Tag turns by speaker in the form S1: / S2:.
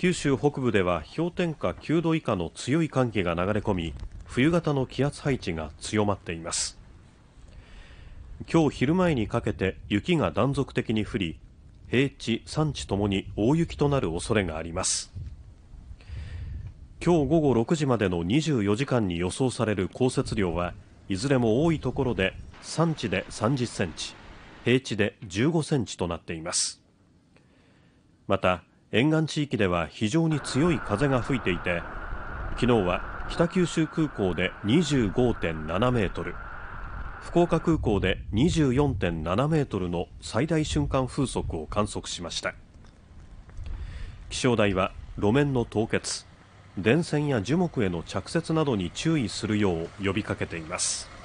S1: 九州北部では氷点下9度以下の強い寒気が流れ込み冬型の気圧配置が強まっています今日昼前にかけて雪が断続的に降り平地、山地ともに大雪となる恐れがあります今日午後6時までの24時間に予想される降雪量はいずれも多いところで山地で30センチ平地で15センチとなっていますまた沿岸地域では非常に強い風が吹いていて昨日は北九州空港で25.7メートル福岡空港で24.7メートルの最大瞬間風速を観測しました気象台は路面の凍結電線や樹木への着雪などに注意するよう呼びかけています